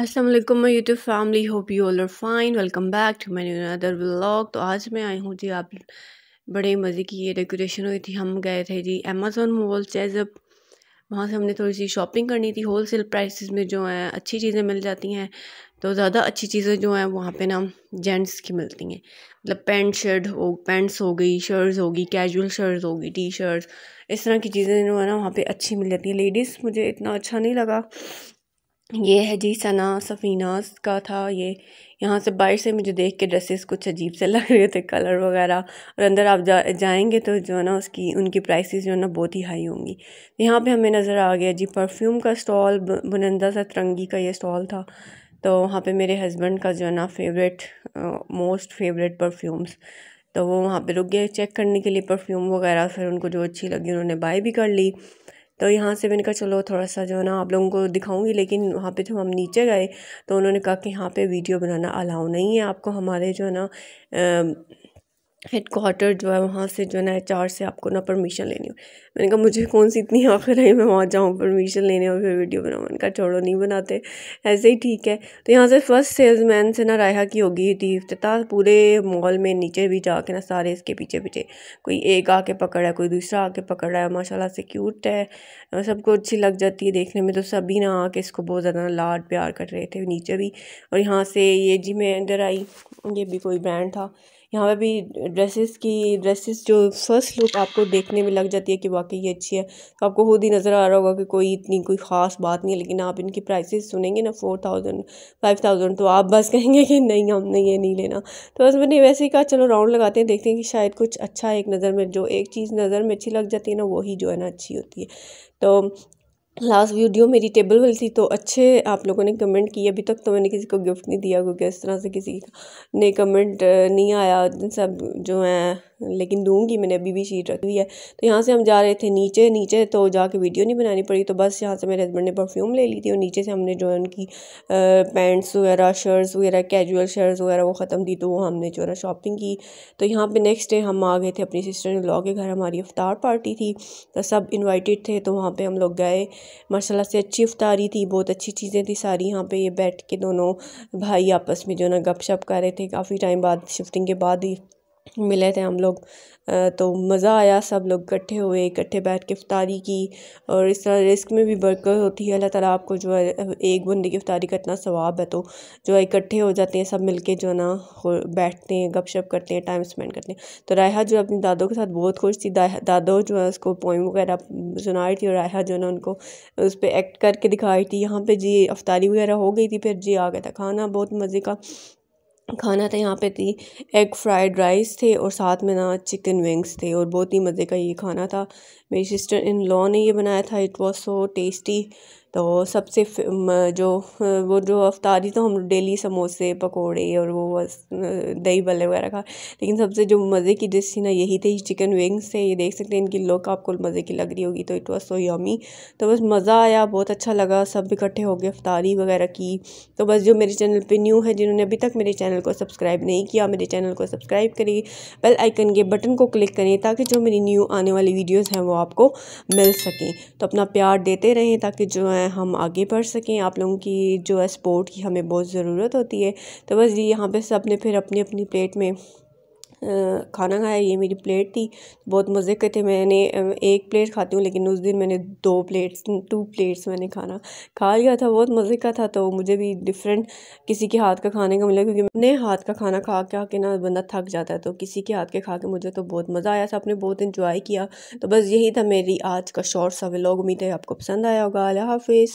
असलम मैं YouTube family hope you all are fine welcome back to my other vlog तो आज मैं आई हूँ जी आप बड़े मज़े की ये डेकोरेशन हुई थी हम गए थे जी अमेज़ोन मॉल अब वहाँ से हमने थोड़ी सी शॉपिंग करनी थी होल सेल प्राइसिस में जो है अच्छी चीज़ें मिल जाती हैं तो ज़्यादा अच्छी चीज़ें जो हैं वहाँ पे ना जेंट्स की मिलती हैं मतलब पेंट शर्ट हो पेंट्स हो गई शर्ट्स होगी कैजुअल शर्ट्स होगी टी शर्ट्स इस तरह की चीज़ें जो है ना वहाँ पे अच्छी मिल जाती हैं लेडीज़ मुझे इतना अच्छा नहीं लगा ये है जी सना सफ़ीनास का था ये यहाँ से बाहर से मुझे देख के ड्रेसेस कुछ अजीब से लग रहे थे कलर वगैरह और अंदर आप जा जाएंगे तो जो है ना उसकी उनकी प्राइसेस जो है ना बहुत ही हाई होंगी यहाँ पे हमें नज़र आ गया जी परफ्यूम का स्टॉल बुनंदा सतरंगी का ये स्टॉल था तो वहाँ पे मेरे हस्बैंड का जो है ना फेवरेट मोस्ट फेवरेट परफ्यूम्स तो वो वहाँ पर रुक गए चेक करने के लिए परफ्यूम वगैरह फिर उनको जो अच्छी लगी उन्होंने बाई भी कर ली तो यहाँ से मैंने कहा चलो थोड़ा सा जो है ना आप लोगों को दिखाऊंगी लेकिन वहाँ पे जब हम नीचे गए तो उन्होंने कहा कि यहाँ पे वीडियो बनाना अलाउ नहीं है आपको हमारे जो है ना हेड क्वार्टर जो है वहाँ से जो है ना एच से आपको ना परमिशन लेनी हो मैंने कहा मुझे कौन सी इतनी आखिर है मैं वहाँ जाऊँ परमिशन लेने और फिर वीडियो बनाऊँ मैंने कहा छोड़ो नहीं बनाते ऐसे ही ठीक है तो यहाँ से फर्स्ट सेल्समैन से ना रहा की होगी थी इफ्तः पूरे मॉल में नीचे भी जाके ना सारे इसके पीछे पीछे कोई एक आके पकड़ रहा है कोई दूसरा आके पकड़ रहा है माशाला से क्यूट है सबको अच्छी लग जाती है देखने में तो सभी ना आके इसको बहुत ज़्यादा लाड प्यार कर रहे थे नीचे भी और यहाँ से ये जी मैं अंडर आई ये भी कोई ब्रांड था यहाँ पे भी ड्रेसेस की ड्रेसेस जो फर्स्ट लुक आपको देखने में लग जाती है कि वाकई ये अच्छी है तो आपको खुद ही नज़र आ रहा होगा कि कोई इतनी कोई ख़ास बात नहीं है लेकिन आप इनकी प्राइसेस सुनेंगे ना फोर थाउजेंड फाइव थाउजेंड तो आप बस कहेंगे कि नहीं हमने ये नहीं लेना तो बस मैंने वैसे ही कहा चलो राउंड लगाते हैं देखते हैं कि शायद कुछ अच्छा एक नज़र में जो एक चीज़ नज़र में अच्छी लग जाती है ना वही जो है ना अच्छी होती है तो लास्ट वीडियो मेरी टेबल वाली थी तो अच्छे आप लोगों ने कमेंट किए अभी तक तो मैंने किसी को गिफ्ट नहीं दिया क्योंकि इस तरह से किसी ने कमेंट नहीं आया सब जो हैं लेकिन दूंगी मैंने अभी भी शीट रखी हुई है तो यहाँ से हम जा रहे थे नीचे नीचे तो जाके वीडियो नहीं बनानी पड़ी तो बस यहाँ से मेरे हस्बैंड ने परफ्यूम ले ली थी और नीचे से हमने जो है उनकी पैंट्स वगैरह शर्ट्स वगैरह कैजुअल शर्ट्स वगैरह वो ख़त्म थी तो वो हमने जो है शॉपिंग की तो यहाँ पर नेक्स्ट डे हम आ गए थे अपनी सिस्टर इन लॉ के घर हमारी अफतार पार्टी थी तो सब इन्वाइटेड थे तो वहाँ पर हम लोग गए माशाला से अच्छी अफतारी थी बहुत अच्छी चीज़ें थी सारी यहाँ पर ये बैठ के दोनों भाई आपस में जो है ना गप कर रहे थे काफ़ी टाइम बाद शिफ्टिंग के बाद ही मिले थे हम लोग तो मज़ा आया सब लोग इकट्ठे हुए इकट्ठे बैठ के इफ्तारी की और इस तरह रिस्क में भी बरकत होती है अल्लाह ताला आपको जो है एक बंदे की इफ्तारी का इतना सवाब है तो जो है इकट्ठे हो जाते हैं सब मिलके जो है ना बैठते हैं गपशप करते हैं टाइम स्पेंड करते हैं तो रायहा जो अपनी दादों के साथ बहुत खुश थी दादो जो है उसको पोइम वगैरह सुना रही थी और रायहा जो है ना उनको उस पर एक्ट करके दिखा रही थी यहाँ पर जी अफ्तारी वगैरह हो गई थी फिर जी आ गया था खाना बहुत मज़े का खाना था यहाँ पे थी एग फ्राइड राइस थे और साथ में ना चिकन विंग्स थे और बहुत ही मज़े का ये खाना था मेरी सिस्टर इन लॉ ने ये बनाया था इट वाज सो टेस्टी तो सबसे जो वो जो अफ्तारी तो हम डेली समोसे पकोड़े और वो बस दही बल्ले वगैरह खा लेकिन सबसे जो मज़े की डिश थी ना यही थी चिकन विंग्स से ये देख सकते हैं इनकी लुक आपको मज़े की लग रही होगी तो इट वाज सो यमी तो बस मज़ा आया बहुत अच्छा लगा सब इकट्ठे हो गए अफ्तारी वगैरह की तो बस जो मेरे चैनल पर न्यू है जिन्होंने अभी तक मेरे चैनल को सब्सक्राइब नहीं किया मेरे चैनल को सब्सक्राइब करिए बेल आइकन के बटन को क्लिक करें ताकि जो मेरी न्यू आने वाली वीडियोज़ हैं वो आपको मिल सकें तो अपना प्यार देते रहें ताकि जो है हम आगे बढ़ सकें आप लोगों की जो है सपोर्ट की हमें बहुत ज़रूरत होती है तो बस ये यहाँ पे ने फिर अपनी अपनी प्लेट में खाना खाया ये मेरी प्लेट थी बहुत मज़े के थे मैंने एक प्लेट खाती हूँ लेकिन उस दिन मैंने दो प्लेट्स टू प्लेट्स मैंने खाना खा लिया था बहुत मज़े का था तो मुझे भी डिफरेंट किसी के हाथ का खाने का मिला क्योंकि मैंने हाथ का खाना खा के आके ना बंदा थक जाता है तो किसी के हाथ के खा के मुझे तो बहुत मज़ा आया था आपने बहुत इन्जॉय किया तो बस यही था मेरी आज का शॉर्ट सा वे उम्मीद है आपको पसंद आया होगा अल्लाह हाफिज़